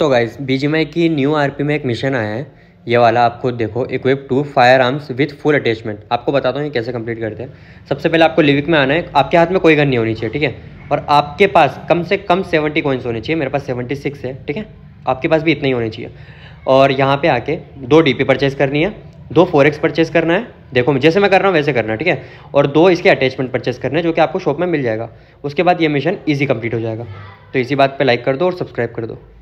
तो guys BGMI की new RP में एक मिशन आया है ये वाला आप खुद देखो equip to firearms with full attachment आपको बताता हूँ ये कैसे कंप्लीट करते हैं सबसे पहले आपको लिविक में आना है आपके हाथ में कोई गन नहीं होनी चाहिए ठीक है और आपके पास कम से कम सेवेंटी कॉइन्स होने चाहिए मेरे पास सेवेंटी सिक्स है ठीक है आपके पास भी इतने ही होने चाहिए और यहाँ पे आके दो डी पी परचेज करनी है दो फोर एक्स परचेज करना है देखो जैसे मैं कर रहा हूँ वैसे करना है ठीक है और दो इसके अटैचमेंट परचेज करने जो कि आपको शॉप में मिल जाएगा उसके बाद ये मिशन ईजी कम्प्लीट हो जाएगा तो इसी बात पर लाइक कर दो और सब्सक्राइब कर दो